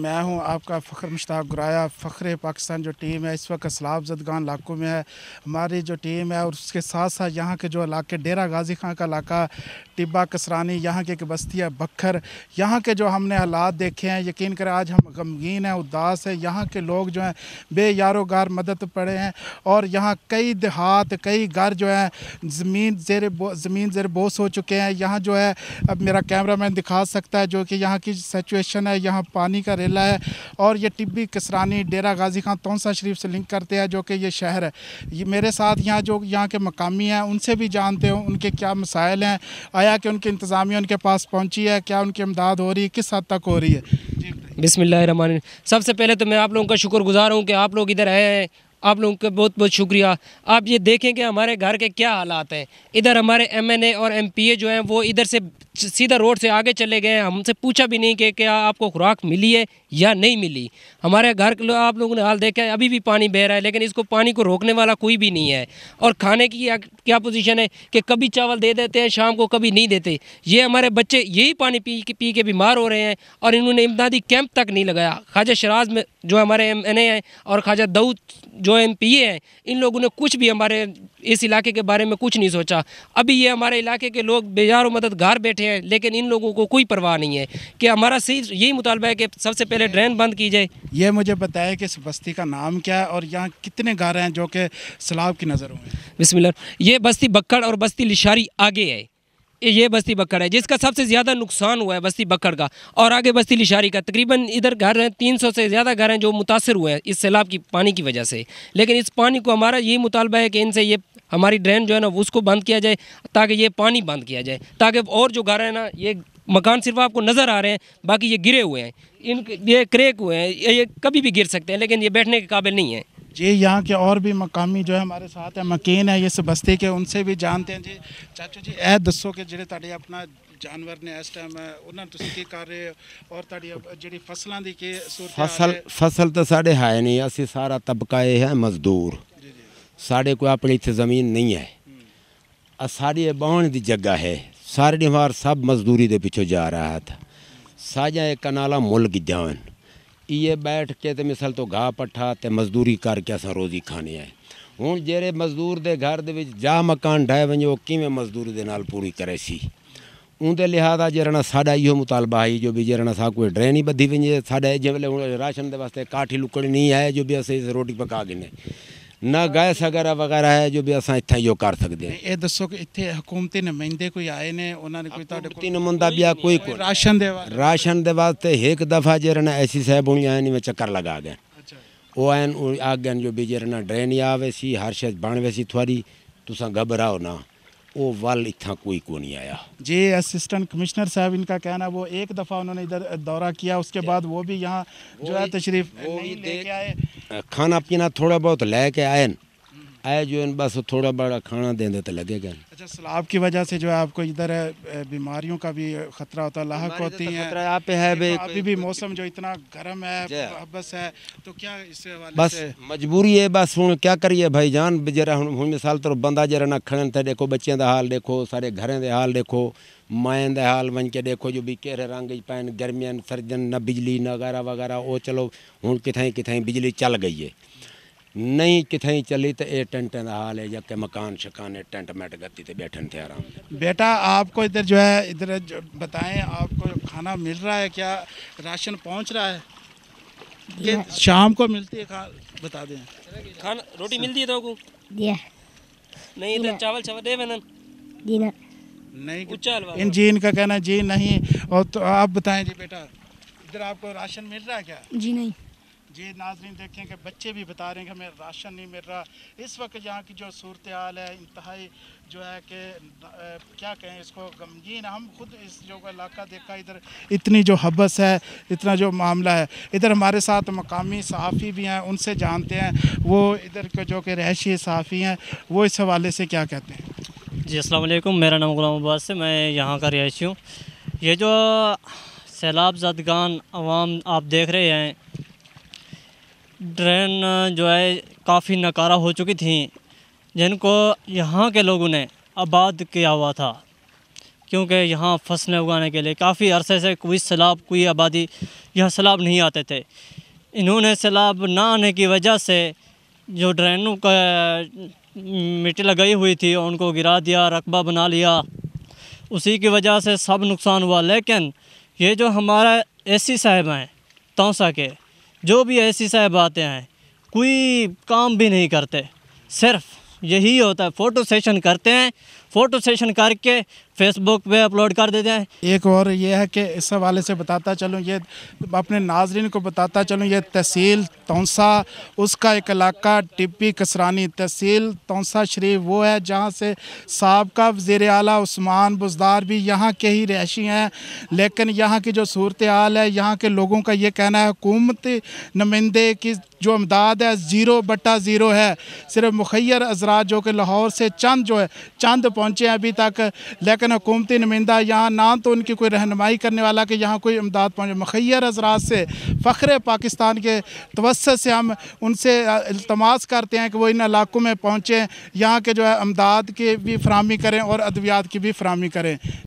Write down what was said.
मैं हूं आपका फ़ख्र मुश्ताक गुराया फ़ख्र पाकिस्तान जो टीम है इस वक्त सलाब जदगान इलाकों में है हमारी जो टीम है और उसके साथ साथ यहाँ के जो इलाके डेरा गाजी खां का इलाका तिब्बा कसरानी यहाँ के है बखर यहाँ के जो हमने हालात देखे हैं यकीन करें आज हम गमगीन हैं उदास हैं यहाँ के लोग जो हैं बे यारोगार मदद पड़े हैं और यहाँ कई देहात कई घर जो हैं ज़मीन जेर ज़मीन जेर बोस हो चुके हैं यहाँ जो है अब मेरा कैमरा मैन दिखा सकता है जो कि यहाँ की सिचुएशन है यहाँ पानी का रेला है और ये टिब्बी कसरानी डेरा गाजी खान तौसा शरीफ से लिंक करते हैं जो कि ये शहर है ये मेरे साथ यहाँ जो यहाँ के मकामी हैं उनसे भी जानते हो उनके क्या मसाइल हैं आया है कि उनकी इंतज़ामिया उनके पास पहुँची है क्या उनकी इमदाद हो रही है किस हद तक हो रही है बिसमिल्ल सबसे पहले तो मैं आप लोगों का शुक्र गुजार हूँ कि आप लोग इधर आए हैं आप लोगों का बहुत बहुत शुक्रिया आप ये देखें कि हमारे घर के क्या हालात हैं इधर हमारे एमएनए और एमपीए जो हैं वो इधर से सीधा रोड से आगे चले गए हमसे पूछा भी नहीं कि क्या आपको खुराक मिली है या नहीं मिली हमारे घर लो, आप लोगों ने हाल देखा है अभी भी पानी बह रहा है लेकिन इसको पानी को रोकने वाला कोई भी नहीं है और खाने की क्या पोजीशन है कि कभी चावल दे देते हैं शाम को कभी नहीं देते ये हमारे बच्चे यही पानी पी के पी के बीमार हो रहे हैं और इन्होंने इमदादी कैंप तक नहीं लगाया ख्वाजा शराज में जो हमारे एम एन ए हैं और ख्वाजा दाऊद जो एम पी ए हैं इन लोगों ने कुछ भी हमारे इस इलाके के बारे में कुछ नहीं सोचा अभी ये हमारे इलाके के लोग बेजारों घर बैठे हैं लेकिन इन लोगों को कोई परवाह नहीं है कि हमारा सिर्फ यही मुतालबा है कि सबसे पहले ड्रेन बंद की जाए ये मुझे बताया कि इस बस्ती का नाम क्या है और यहाँ कितने घर हैं जो कि सलाब की नज़र हुए बिस्मिल्लाह ये बस्ती बक्कड़ और बस्ती लिशारी आगे है ये बस्ती बक्कड़ है जिसका सबसे ज़्यादा नुकसान हुआ है बस्ती बक्कड़ का और आगे बस्ती लिशारी का तकरीबन इधर घर हैं तीन सौ से ज़्यादा घर हैं जो मुतासर हुए हैं इस सैलाब की पानी की वजह से लेकिन इस पानी को हमारा यही मुतालबा है कि इनसे ये हमारी ड्रेन जो है ना उसको बंद किया जाए ताकि ये पानी बंद किया जाए ताकि और जो घर है ना ये मकान सिर्फ आपको नज़र आ रहे हैं बाकी ये गिरे हुए हैं इन ये क्रेक हुए हैं ये ये कभी भी गिर सकते हैं लेकिन ये बैठने के काबिल नहीं है जी यहाँ के और भी मकामी जो है हमारे साथ है मकीन है ये सब बस्ती के उनसे भी जानते हैं जी चाचू जी ए दसो के ਜਿਹੜੇ अपना जानवर ने इस टाइम ਟਾਈਮ उन्होंने ਤੁਸੀਂ ਕੀ ਕਰ ਰਹੇ ਹੋ ਔਰ ਤੁਹਾਡੀ ਜਿਹੜੀ ਫਸਲਾਂ ਦੀ ਕੀ ਸੂਰਤ ਫਸਲ है ਤਾਂ ਸਾਡੇ ਹੈ ਨਹੀਂ ਸਾਡੇ ਕੋਈ ਆਪਣੀ ਇੱਥੇ ਜ਼ਮੀਨ ਨਹੀਂ ਹੈ ਅ ਸਾਡੀ ਇਹ ਦੀ ਜਗ੍ਹਾ ਹੈ ਸਾਰੇ ਨਿਵਾਰ ਸਭ ਮਜ਼ਦੂਰੀ ਦੇ ਪਿੱਛੇ ਜਾ ਰਹਾ ਥਾ ਸਾਜਾ ਇਹ ਕਨਾਲਾ ਮੁੱਲ ਗਿਜਾਵਨ ਇਹ ਬੈਠ ਕੇ ਤੇ ਮਿਸਲ ਤੋਂ ਘਾਹ ਪੱਠਾ ਤੇ ਮਜ਼ਦੂਰੀ ਕਰਕੇ ਅਸਾਂ ਰੋਜ਼ੀ ਖਾਣੀ ਹੈ ਹੁਣ ਜਿਹੜੇ ਮਜ਼ਦੂਰ ਦੇ ਘਰ ਦੇ ਵਿੱਚ ਜਾ ਮਕਾਨ ਢਾਏ ਵੰਜੋ ਕਿਵੇਂ ਮਜ਼ਦੂਰੀ ਦੇ ਨਾਲ ਪੂਰੀ ਕਰੇ ਸੀ ਉਹਦੇ ਲਿਹਾਜ਼ਾ ਜਿਹੜਾ ਸਾਡਾ ਇਹੋ ਮੁਤਾਲਬਾ ਹੈ ਜੋ ਵੀ ਜਿਹੜਾ ਸਾ ਕੋਈ ਡਰੇ ਨਹੀਂ ਬੱਧੀ ਵੰਜੇ ਸਾਡਾ ਜਿਵੇਂ ਰਾਸ਼ਨ ਦੇ ਵਾਸਤੇ ਕਾਠੀ ਲੁਕੜ ਨਹੀਂ ਹੈ ਜੋ ਵੀ ਅਸੀਂ ਰੋਟੀ ਪਕਾ ਗਿਨੇ ਨਾ ਗਾਇਸ ਵਗੈਰਾ ਵਗੈਰਾ ਹੈ ਜੋ ਵੀ ਅਸਾਂ ਇੱਥੇ ਜੋ ਕਰ ਸਕਦੇ ਹਾਂ ਇਹ ਦੱਸੋ ਕਿ ਇੱਥੇ ਹਕੂਮਤੀ ਨਮਾਇंदे ਕੋਈ ਆਏ ਨੇ ਉਹਨਾਂ ਨੇ ਕੋਈ ਤੁਹਾਡੇ ਕੋਲ ਤਿੰਨ ਮੁੰਡਾ ਵੀ ਆ ਕੋਈ ਕੋਈ ਰਾਸ਼ਨ ਦੇ ਵਾਸਤੇ ਰਾਸ਼ਨ ਦੇ ਵਾਸਤੇ ਇੱਕ ਦਫਾ ਜੇ ਰਣਾ ਐਸੀ ਸਾਹਿਬ ਹੁਣੀ ਆਏ ਨੇ ਵਿੱਚ ਚੱਕਰ ਲਗਾ ਗਏ ਅੱਛਾ ਉਹ ਆਏ ਨੂੰ ਆ ਗਏ ਜੋ ਵੀ ਜਿਹੜਾ ਨਾ ਡਰੇਨ ਆਵੇ ਸੀ ਹਰ ਸ਼ੈ ਬਣਵੇ ਸੀ ਤੁਹਾਡੀ ਤੁਸੀਂ ਘਬਰਾਓ ਨਾ ਉਹ ਵੱਲ ਇੱਥਾਂ ਕੋਈ ਕੋ ਨਹੀਂ ਆਇਆ ਜੇ ਅਸਿਸਟੈਂਟ ਕਮਿਸ਼ਨਰ ਸਾਹਿਬ ਇਨਕਾ ਕਹਿਣਾ ਉਹ ਇੱਕ ਦਫਾ ਉਹਨਾਂ ਨੇ ਇਧਰ ਦੌਰਾ ਕੀਤਾ ਉਸਕੇ ਬਾਅਦ ਉਹ ਵੀ ਯਹਾਂ ਜੋ ਹੈ ਤਸ਼ਰੀਫ ਨਹੀਂ ਲੈ ਕੇ ਆਏ खाना पीना थोड़ा बहुत लैके आए हम्म। आए जो है बस थोड़ा बड़ा खाना देंगे तो लगेगा अच्छा सलाब की वजह से जो है आपको इधर बीमारियों का भी खतरा होता लाहक तो होती है यहाँ पे है तो भाई अभी भी मौसम जो इतना गर्म है हाँ। बस है तो क्या इससे बस मजबूरी है बस हूँ क्या करिए भाई जान जरा हूँ मिसाल तो बंदा जरा ना खड़न थे तो देखो बच्चे का हाल देखो सारे घरें के हाल देखो माइन हाल वन के देखो जो भी कहिड़े रंग पैन गर्मियन सर्दियन न बिजली न वगैरह वगैरह वो चलो हूँ किथें किथें बिजली चल गई है नहीं किथें चली तो ये टेंटें का हाल है जबकि मकान शकान है टेंट मैट गति तो बैठन थे आराम बेटा आपको इधर जो है इधर बताएं आपको खाना मिल रहा है क्या राशन पहुँच रहा है ये शाम को मिलती है खा बता दें खाना रोटी मिलती है तो नहीं इधर चावल चावल दे बहन नहीं इन जी इनका कहना जी नहीं और तो आप बताएं जी बेटा इधर आपको राशन मिल रहा है क्या जी नहीं जी नाजरीन देखें कि बच्चे भी बता रहे हैं कि हमें राशन नहीं मिल रहा इस वक्त यहाँ की जो सूरत हाल है इंतहाई जो है कि क्या कहें इसको गमगीन हम खुद इस जो इलाका देखा इधर इतनी जो हबस है इतना जो मामला है इधर हमारे साथ मकामी सहाफ़ी भी हैं उनसे जानते हैं वो इधर के जो कि रहशी सहाफ़ी हैं वो इस हवाले से क्या कहते हैं जी अल्लाम मेरा नाम गुलाम अब्बास है मैं यहाँ का रिहायशी हूँ ये जो सैलाब जदगान आवाम आप देख रहे हैं ड्रेन जो है काफ़ी नकारा हो चुकी थी जिनको यहाँ के लोगों ने आबाद किया हुआ था क्योंकि यहाँ फसलें उगाने के लिए काफ़ी अरसे से कोई सैलाब कोई आबादी यहाँ सैलाब नहीं आते थे इन्होंने सैलाब ना आने की वजह से जो ड्रेनों का मिट्टी लगाई हुई थी उनको गिरा दिया रकबा बना लिया उसी की वजह से सब नुकसान हुआ लेकिन ये जो हमारा सी साहब हैं तोसा के जो भी सी साहब आते हैं कोई काम भी नहीं करते सिर्फ यही होता है फ़ोटो सेशन करते हैं फ़ोटो सेशन करके फेसबुक पे अपलोड कर देते हैं एक और ये है कि इस हवाले से बताता चलूँ ये अपने नाजरन को बताता चलूँ ये तहसील तौंसा उसका एक इलाका टिप्पी कसरानी तहसील तौंसा शरीफ वो है जहाँ से सबका वजीर अली उस्मान बुजदार भी यहाँ के ही रहशी हैं लेकिन यहाँ की जो सूरत हाल है यहाँ के लोगों का ये कहना है हुकूमती नुमाइंदे की जो अमदाद है ज़ीरो बटा ज़ीरो है सिर्फ मुखैर अजरा जो कि लाहौर से चंद जो है चंद पहुँचे हैं अभी तक लेकिन हुकूमती नुमिंदा यहाँ ना तो उनकी कोई रहनमाई करने वाला कि यहाँ कोई इमदाद पहुँचे मखैर हजरात से फ़ख्र पाकिस्तान के तवसत से हम उनसे अल्तमास करते हैं कि वो इन इलाकों में पहुँचें यहाँ के जो है अमदाद की भी फ्राहमी करें और अद्वियात की भी फ्राहमी करें